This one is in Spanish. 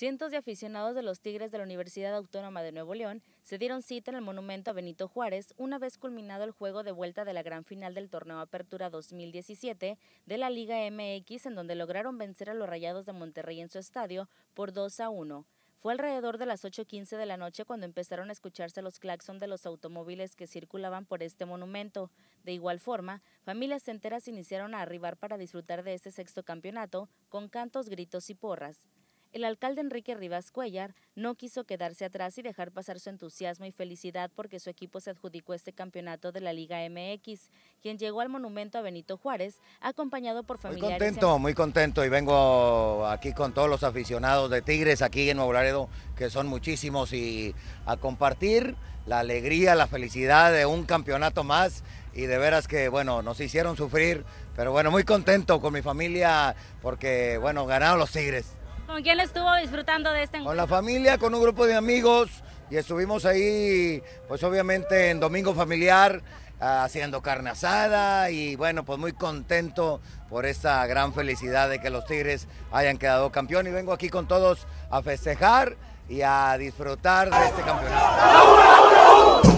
Cientos de aficionados de los Tigres de la Universidad Autónoma de Nuevo León se dieron cita en el monumento a Benito Juárez una vez culminado el juego de vuelta de la gran final del torneo Apertura 2017 de la Liga MX en donde lograron vencer a los Rayados de Monterrey en su estadio por 2 a 1. Fue alrededor de las 8.15 de la noche cuando empezaron a escucharse los claxon de los automóviles que circulaban por este monumento. De igual forma, familias enteras iniciaron a arribar para disfrutar de este sexto campeonato con cantos, gritos y porras el alcalde Enrique Rivas Cuellar no quiso quedarse atrás y dejar pasar su entusiasmo y felicidad porque su equipo se adjudicó este campeonato de la Liga MX, quien llegó al monumento a Benito Juárez acompañado por familiares. Muy contento, muy contento y vengo aquí con todos los aficionados de Tigres aquí en Nuevo Laredo, que son muchísimos, y a compartir la alegría, la felicidad de un campeonato más y de veras que, bueno, nos hicieron sufrir, pero bueno, muy contento con mi familia porque, bueno, ganaron los Tigres. ¿Con quién estuvo disfrutando de este encuentro? Con la familia, con un grupo de amigos y estuvimos ahí, pues obviamente en Domingo Familiar ah, haciendo carne asada y bueno, pues muy contento por esta gran felicidad de que los Tigres hayan quedado campeón y vengo aquí con todos a festejar y a disfrutar de este campeonato.